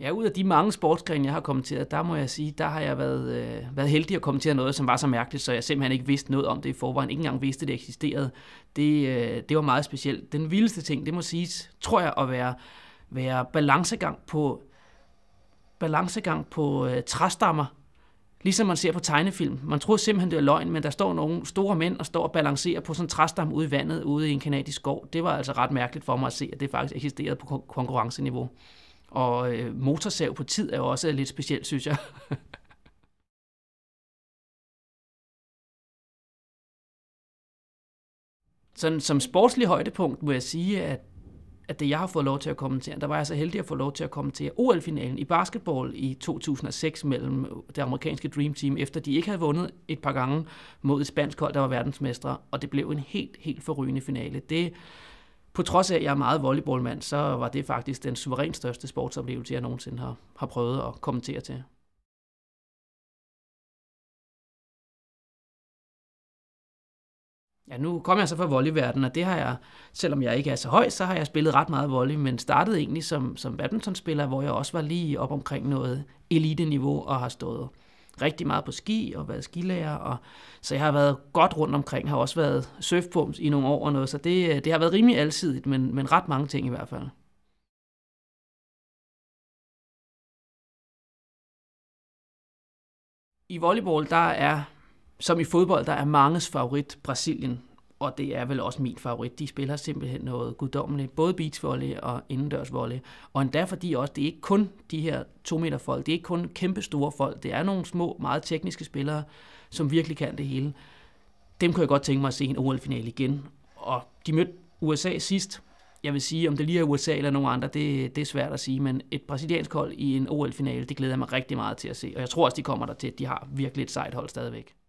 Ja, ud af de mange sportsgrene, jeg har kommenteret, der må jeg sige, der har jeg været, øh, været heldig at kommentere noget, som var så mærkeligt, så jeg simpelthen ikke vidste noget om det i forvejen. Ikke engang vidste, at det eksisterede. Det, øh, det var meget specielt. Den vildeste ting, det må siges, tror jeg, at være, være balancegang på, balancegang på øh, træstammer. Ligesom man ser på tegnefilm. Man tror simpelthen, det er løgn, men der står nogle store mænd og står og balancerer på sådan en træstam ude i vandet, ude i en kanadisk skov. Det var altså ret mærkeligt for mig at se, at det faktisk eksisterede på konkurrenceniveau. Og øh, motorsav på tid er jo også lidt specielt, synes jeg. Sådan, som sportslig højdepunkt må jeg sige, at, at det jeg har fået lov til at kommentere, der var jeg så heldig at få lov til at kommentere OL-finalen i basketball i 2006 mellem det amerikanske Dream Team, efter de ikke havde vundet et par gange mod et spansk hold, der var verdensmestre, og det blev en helt, helt forrygende finale. Det på trods af, at jeg er meget volleyballmand, så var det faktisk den suverænt største sportsoplevelse, jeg nogensinde har, har prøvet at kommentere til. Ja, nu kom jeg så fra volleyverdenen, og det har jeg, selvom jeg ikke er så høj, så har jeg spillet ret meget volley, men startede egentlig som, som badmintonspiller, hvor jeg også var lige op omkring noget elite-niveau og har stået rigtig meget på ski og været skilærer, og, så jeg har været godt rundt omkring, har også været surfbums i nogle år og noget, så det, øh, det har været rimelig alsidigt, men, men ret mange ting i hvert fald. I volleyball, der er, som i fodbold, der er manges favorit Brasilien og det er vel også min favorit. De spiller simpelthen noget guddommeligt, både beachvolley og indendørsvolley. Og endda fordi også, det er ikke kun de her to meter folk, det er ikke kun kæmpe store folk, det er nogle små, meget tekniske spillere, som virkelig kan det hele. Dem kunne jeg godt tænke mig at se en OL-finale igen. Og de mødte USA sidst. Jeg vil sige, om det lige er USA eller nogen andre, det, det er svært at sige, men et brasiliansk hold i en OL-finale, det glæder jeg mig rigtig meget til at se. Og jeg tror også, de kommer der til, at de har virkelig et sejt hold stadigvæk.